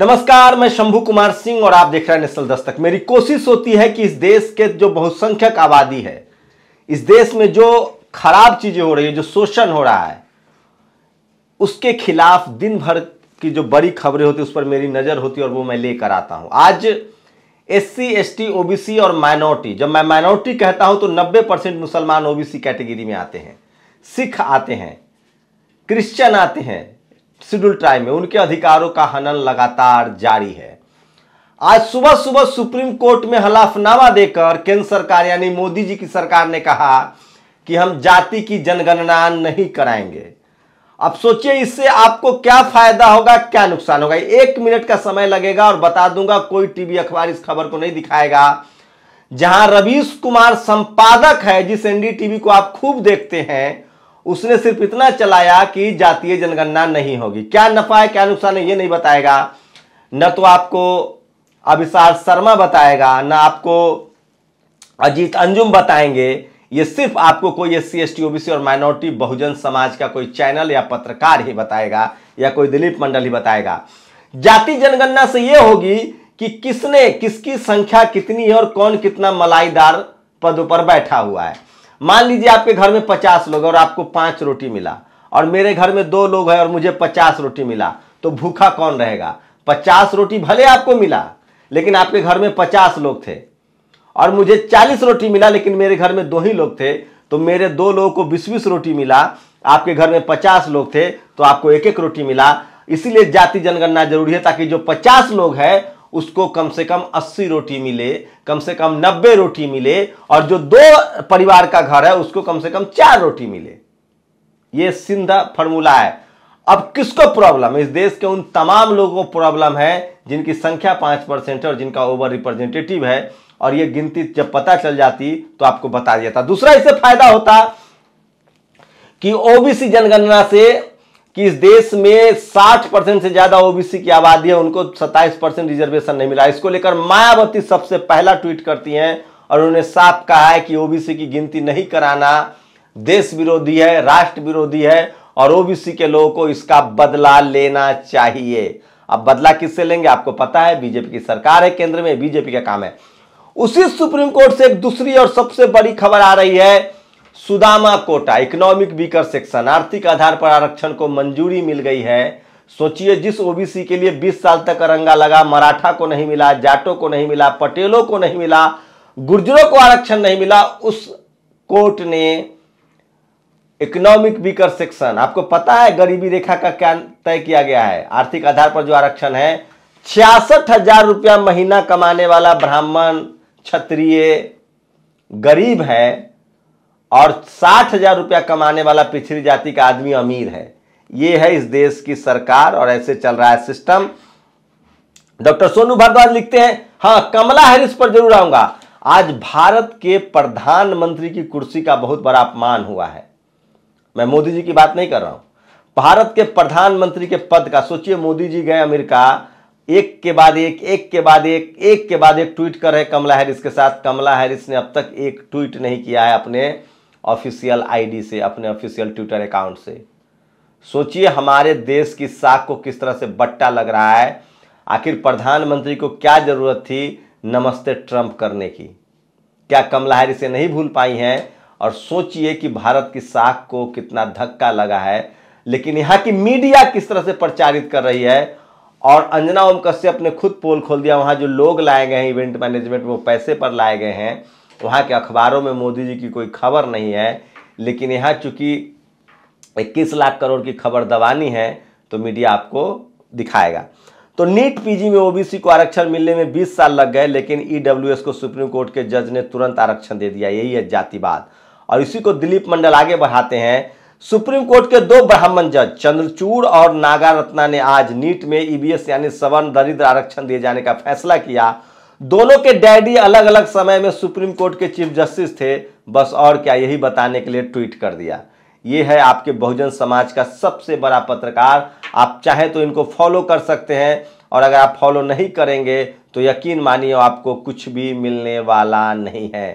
नमस्कार मैं शंभू कुमार सिंह और आप देख रहे हैं नेशनल दस्तक मेरी कोशिश होती है कि इस देश के जो बहुसंख्यक आबादी है इस देश में जो खराब चीजें हो रही है जो शोषण हो रहा है उसके खिलाफ दिन भर की जो बड़ी खबरें होती उस पर मेरी नजर होती और वो मैं लेकर आता हूं आज S C S T OBC और माइनॉरिटी जब मैं माइनॉरिटी कहता हूं तो 90 परसेंट मुसलमान ओबीसी कैटेगरी में आते हैं सिख आते हैं क्रिश्चियन आते हैं शेड्यूल ट्राइब में उनके अधिकारों का हनन लगातार जारी है आज सुबह सुबह सुप्रीम कोर्ट में हलाफनामा देकर केंद्र सरकार यानी मोदी जी की सरकार ने कहा कि हम जाति की जनगणना नहीं कराएंगे अब सोचिए इससे आपको क्या फायदा होगा क्या नुकसान होगा एक मिनट का समय लगेगा और बता दूंगा कोई टीवी अखबार इस खबर को नहीं दिखाएगा जहां रवीश कुमार संपादक है जिस एनडीटीवी को आप खूब देखते हैं उसने सिर्फ इतना चलाया कि जातीय जनगणना नहीं होगी क्या नफा है क्या नुकसान है ये नहीं बताएगा न तो आपको अभिसार शर्मा बताएगा न आपको अजीत अंजुम बताएंगे ये सिर्फ आपको कोई S C S T OBC और माइनॉरिटी बहुजन समाज का कोई चैनल या पत्रकार ही बताएगा या कोई दिलीप मंडल ही बताएगा जाति जनगणना से यह होगी कि किसने किसकी संख्या कितनी है और कौन कितना मलाईदार पदों पर बैठा हुआ है मान लीजिए आपके घर में पचास लोग और आपको पांच रोटी मिला और मेरे घर में दो लोग हैं और मुझे पचास रोटी मिला तो भूखा कौन रहेगा पचास रोटी भले आपको मिला लेकिन आपके घर में पचास लोग थे और मुझे चालीस रोटी मिला लेकिन मेरे घर में दो ही लोग थे तो मेरे दो लोगों को बीस बीस रोटी मिला आपके घर में पचास लोग थे तो आपको एक एक रोटी मिला इसीलिए जाति जनगणना जरूरी है ताकि जो पचास लोग हैं उसको कम से कम 80 रोटी मिले कम से कम 90 रोटी मिले और जो दो परिवार का घर है उसको कम से कम चार रोटी मिले ये सिंधा फॉर्मूला है अब किसको प्रॉब्लम इस देश के उन तमाम लोगों को प्रॉब्लम है जिनकी संख्या पांच परसेंट है और जिनका ओवर रिप्रेजेंटेटिव है और ये गिनती जब पता चल जाती तो आपको बता दिया था दूसरा इससे फायदा होता कि ओबीसी जनगणना से कि इस देश में 60 परसेंट से ज्यादा ओबीसी की आबादी है उनको 27 परसेंट रिजर्वेशन नहीं मिला इसको लेकर मायावती सबसे पहला ट्वीट करती हैं और उन्होंने साफ कहा है कि ओबीसी की गिनती नहीं कराना देश विरोधी है राष्ट्र विरोधी है और ओबीसी के लोगों को इसका बदला लेना चाहिए अब बदला किससे लेंगे आपको पता है बीजेपी की सरकार है केंद्र में बीजेपी का काम है उसी सुप्रीम कोर्ट से एक दूसरी और सबसे बड़ी खबर आ रही है Sudama quota economic weaker section आर्थिक आधार पर आरक्षण को मंजूरी मिल गई है सोचिए जिस ओबीसी के लिए 20 साल तक अरंगा लगा मराठा को नहीं मिला जाटों को नहीं मिला पटेलों को नहीं मिला गुर्जरों को आरक्षण नहीं मिला उस कोर्ट ने इकोनॉमिक वीकर सेक्शन आपको पता है गरीबी रेखा का क्या तय किया गया है आर्थिक आधार पर जो आरक्षण है छियासठ हजार रुपया महीना कमाने वाला ब्राह्मण क्षत्रिय गरीब है और साठ हजार रुपया कमाने वाला पिछड़ी जाति का आदमी अमीर है यह है इस देश की सरकार और ऐसे चल रहा है सिस्टम डॉक्टर सोनू भारद्वाज लिखते हैं हाँ कमला हैरिस पर जरूर आऊंगा आज भारत के प्रधानमंत्री की कुर्सी का बहुत बड़ा अपमान हुआ है मैं मोदी जी की बात नहीं कर रहा हूं भारत के प्रधानमंत्री के पद का सोचिए मोदी जी गए अमेरिका एक के बाद एक एक के बाद एक एक के बाद एक ट्वीट कर रहे कमला हैरिस के साथ कमला हैरिस ने अब तक एक ट्वीट नहीं किया है अपने ऑफिशियल आईडी से अपने ऑफिशियल ट्विटर अकाउंट से सोचिए हमारे देश की साख को किस तरह से बट्टा लग रहा है आखिर प्रधानमंत्री को क्या जरूरत थी नमस्ते ट्रंप करने की क्या कमला हैरिस से नहीं भूल पाई हैं और सोचिए कि भारत की साख को कितना धक्का लगा है लेकिन यहाँ की मीडिया किस तरह से प्रचारित कर रही है और अंजना ओम कश्यप ने खुद पोल खोल दिया वहाँ जो लोग लाए गए हैं इवेंट मैनेजमेंट वो पैसे पर लाए गए हैं वहाँ के अखबारों में मोदी जी की कोई खबर नहीं है लेकिन यहाँ चूँकि इक्कीस लाख करोड़ की खबर दबानी है तो मीडिया आपको दिखाएगा तो नीट पीजी में ओबीसी को आरक्षण मिलने में 20 साल लग गए लेकिन ईडब्ल्यूएस को सुप्रीम कोर्ट के जज ने तुरंत आरक्षण दे दिया यही है जातिवाद और इसी को दिलीप मंडल आगे बढ़ाते हैं सुप्रीम कोर्ट के दो ब्राह्मण जज चंद्रचूड़ और नागारत्ना ने आज नीट में ईबीएस यानी सवर्ण दरिद्र आरक्षण दिए जाने का फैसला किया दोनों के डैडी अलग अलग समय में सुप्रीम कोर्ट के चीफ जस्टिस थे बस और क्या यही बताने के लिए ट्वीट कर दिया ये है आपके बहुजन समाज का सबसे बड़ा पत्रकार आप चाहे तो इनको फॉलो कर सकते हैं और अगर आप फॉलो नहीं करेंगे तो यकीन मानिए आपको कुछ भी मिलने वाला नहीं है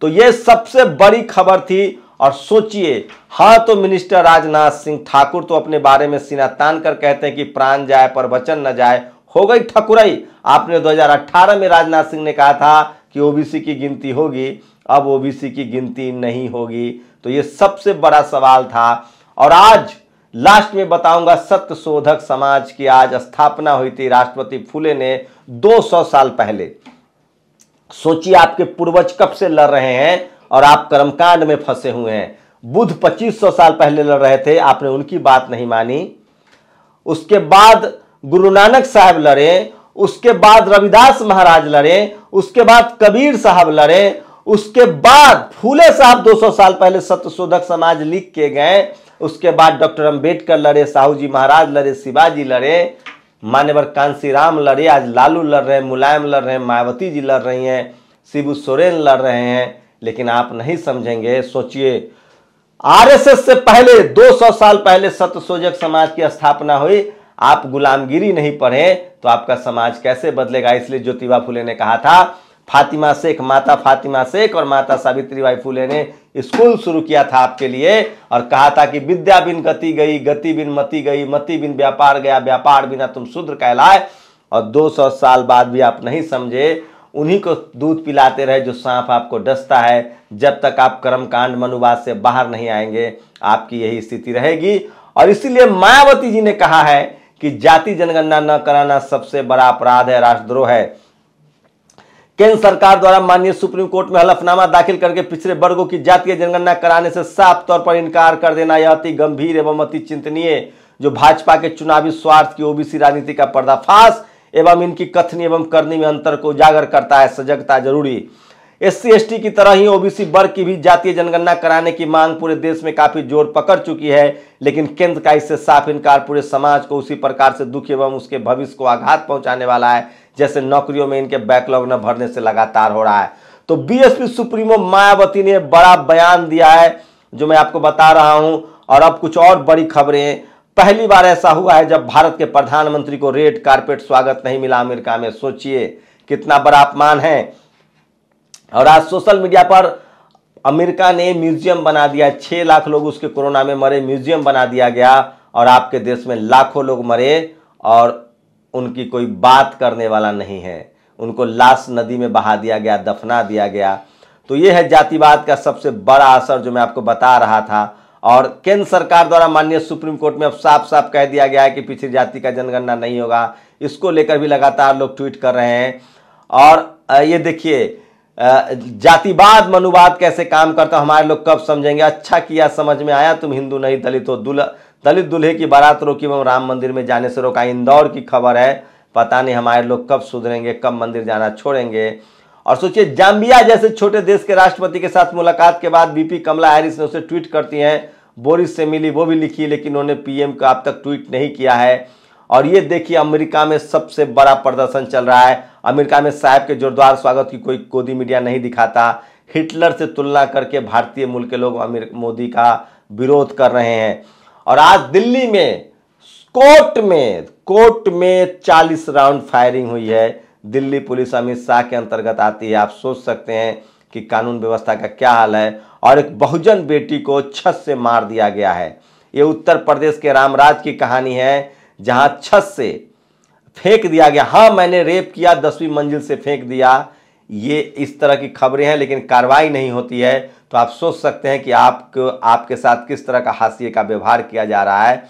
तो ये सबसे बड़ी खबर थी और सोचिए हाँ तो मिनिस्टर राजनाथ सिंह ठाकुर तो अपने बारे में सीना तान कर कहते हैं कि प्राण जाए पर वचन न जाए हो गई ठकुराई आपने 2018 में राजनाथ सिंह ने कहा था कि ओबीसी की गिनती होगी अब ओबीसी की गिनती नहीं होगी तो ये सबसे बड़ा सवाल था और आज लास्ट में बताऊंगा सत्य शोधक समाज की आज स्थापना हुई थी राष्ट्रपति फुले ने 200 साल पहले सोचिए आपके पूर्वज कब से लड़ रहे हैं और आप कर्मकांड में फंसे हुए हैं बुद्ध 2500 साल पहले लड़ रहे थे आपने उनकी बात नहीं मानी उसके बाद गुरु नानक साहब लड़े उसके बाद रविदास महाराज लड़े उसके बाद कबीर साहब लड़े उसके बाद फूले साहब 200 साल पहले सत्यशोधक समाज लिख के गए उसके बाद डॉक्टर अंबेडकर लड़े साहू जी महाराज लड़े शिवाजी लड़े मान्यवर कांसी राम लड़े आज लालू लड़ रहे हैं मुलायम लड़ रहे हैं मायावती जी लड़ रही हैं शिबू सोरेन लड़ रहे हैं लेकिन आप नहीं समझेंगे सोचिए आरएसएस से पहले 200 साल पहले सत्यशोधक समाज की स्थापना हुई आप गुलामगिरी नहीं पढ़ें तो आपका समाज कैसे बदलेगा इसलिए ज्योतिबा फुले ने कहा था फातिमा शेख माता फातिमा शेख और माता सावित्री बाई फुले ने स्कूल शुरू किया था आपके लिए और कहा था कि विद्या बिन गति गई गति बिन मति गई मति बिन व्यापार गया व्यापार बिना तुम शुद्र कहलाए और 200 साल बाद भी आप नहीं समझे उन्हीं को दूध पिलाते रहे जो सांप आपको डसता है जब तक आप कर्म कांड मनुवाद से बाहर नहीं आएंगे आपकी यही स्थिति रहेगी और इसीलिए मायावती जी ने कहा है कि जाति जनगणना न कराना सबसे बड़ा अपराध है राष्ट्रद्रोह है केंद्र सरकार द्वारा माननीय सुप्रीम कोर्ट में हलफनामा दाखिल करके पिछड़े वर्गों की जातीय जनगणना कराने से साफ तौर पर इनकार कर देना यह अति गंभीर एवं अति चिंतनीय जो भाजपा के चुनावी स्वार्थ की ओबीसी राजनीति का पर्दाफाश एवं इनकी कथनी एवं करनी में अंतर को उजागर करता है सजगता जरूरी एससी एसटी की तरह ही ओबीसी वर्ग की भी जातीय जनगणना कराने की मांग पूरे देश में काफी जोर पकड़ चुकी है लेकिन केंद्र का इससे साफ इनकार पूरे समाज को उसी प्रकार से दुख एवं उसके भविष्य को आघात पहुंचाने वाला है जैसे नौकरियों में इनके बैकलॉग न भरने से लगातार हो रहा है तो बीएसपी सुप्रीमो मायावती ने बड़ा बयान दिया है जो मैं आपको बता रहा हूं और अब कुछ और बड़ी खबरें पहली बार ऐसा हुआ है जब भारत के प्रधानमंत्री को रेड कार्पेट स्वागत नहीं मिला अमेरिका में सोचिए कितना बड़ा अपमान है और आज सोशल मीडिया पर अमेरिका ने म्यूजियम बना दिया छः लाख लोग उसके कोरोना में मरे म्यूजियम बना दिया गया और आपके देश में लाखों लोग मरे और उनकी कोई बात करने वाला नहीं है उनको लाश नदी में बहा दिया गया दफना दिया गया तो ये है जातिवाद का सबसे बड़ा असर जो मैं आपको बता रहा था और केंद्र सरकार द्वारा माननीय सुप्रीम कोर्ट में अब साफ साफ कह दिया गया है कि पिछड़ी जाति का जनगणना नहीं होगा इसको लेकर भी लगातार लोग ट्वीट कर रहे हैं और ये देखिए जातिवाद मनुवाद कैसे काम करता हमारे लोग कब समझेंगे अच्छा किया समझ में आया तुम हिंदू नहीं दलित हो दुल दलित दूल्हे की बारात रोकी एवं राम मंदिर में जाने से रोका इंदौर की खबर है पता नहीं हमारे लोग कब सुधरेंगे कब मंदिर जाना छोड़ेंगे और सोचिए जाम्बिया जैसे छोटे देश के राष्ट्रपति के साथ मुलाकात के बाद बीपी कमला हैरिस ने उसे ट्वीट करती हैं बोरिस से मिली वो भी लिखी लेकिन उन्होंने पीएम का अब तक ट्वीट नहीं किया है और ये देखिए अमेरिका में सबसे बड़ा प्रदर्शन चल रहा है अमेरिका में साहब के जोरदार स्वागत की कोई गोदी मीडिया नहीं दिखाता हिटलर से तुलना करके भारतीय मूल के लोग मोदी का विरोध कर रहे हैं और आज दिल्ली में कोर्ट में कोर्ट में 40 राउंड फायरिंग हुई है दिल्ली पुलिस अमित शाह के अंतर्गत आती है आप सोच सकते हैं कि कानून व्यवस्था का क्या हाल है और एक बहुजन बेटी को छत से मार दिया गया है ये उत्तर प्रदेश के रामराज की कहानी है जहां छत से फेंक दिया गया हाँ मैंने रेप किया दसवीं मंजिल से फेंक दिया ये इस तरह की खबरें हैं लेकिन कार्रवाई नहीं होती है तो आप सोच सकते हैं कि आपको आपके साथ किस तरह का हाशिए का व्यवहार किया जा रहा है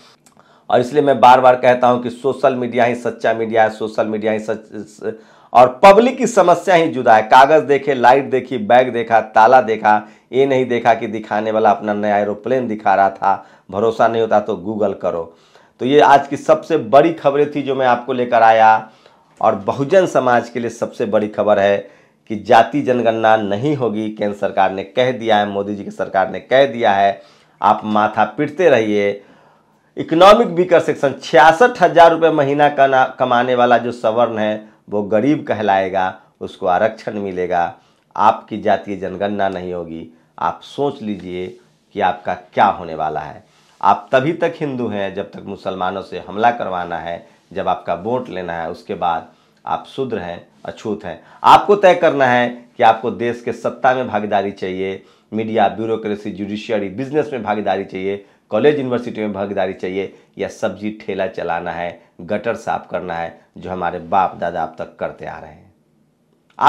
और इसलिए मैं बार बार कहता हूं कि सोशल मीडिया ही सच्चा मीडिया है सोशल मीडिया ही सच और पब्लिक की समस्या ही जुदा है कागज़ देखे लाइट देखी बैग देखा ताला देखा ये नहीं देखा कि दिखाने वाला अपना नया एरोप्लेन दिखा रहा था भरोसा नहीं होता तो गूगल करो तो ये आज की सबसे बड़ी खबरें थी जो मैं आपको लेकर आया और बहुजन समाज के लिए सबसे बड़ी खबर है कि जाति जनगणना नहीं होगी केंद्र सरकार ने कह दिया है मोदी जी की सरकार ने कह दिया है आप माथा पिटते रहिए इकोनॉमिक बीकर सेक्शन छियासठ हजार रुपये महीना कमाने वाला जो सवर्ण है वो गरीब कहलाएगा उसको आरक्षण मिलेगा आपकी जातीय जनगणना नहीं होगी आप सोच लीजिए कि आपका क्या होने वाला है आप तभी तक हिंदू हैं जब तक मुसलमानों से हमला करवाना है जब आपका वोट लेना है उसके बाद आप शुद्र हैं अछूत हैं आपको तय करना है कि आपको देश के सत्ता में भागीदारी चाहिए मीडिया ब्यूरोक्रेसी जुडिशियरी बिजनेस में भागीदारी चाहिए कॉलेज यूनिवर्सिटी में भागीदारी चाहिए या सब्जी ठेला चलाना है गटर साफ करना है जो हमारे बाप दादा अब तक करते आ रहे हैं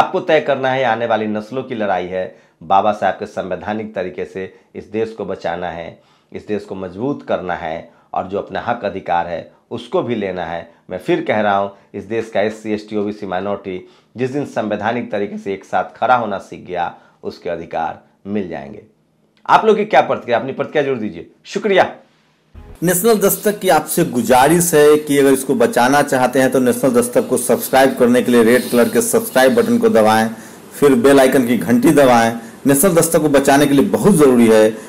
आपको तय करना है आने वाली नस्लों की लड़ाई है बाबा साहब के संवैधानिक तरीके से इस देश को बचाना है इस देश को मजबूत करना है और जो अपना हक अधिकार है उसको भी लेना है मैं फिर कह रहा हूँ इस देश का S C S T minority जिस दिन संवैधानिक तरीके से एक साथ खड़ा होना सीख गया उसके अधिकार मिल जाएंगे आप लोग की क्या प्रतिक्रिया अपनी प्रतिक्रिया जोड़ दीजिए शुक्रिया नेशनल दस्तक की आपसे गुजारिश है कि अगर इसको बचाना चाहते हैं तो नेशनल दस्तक को सब्सक्राइब करने के लिए रेड कलर के सब्सक्राइब बटन को दबाएं फिर बेल आइकन की घंटी दबाएं नेशनल दस्तक को बचाने के लिए बहुत ज़रूरी है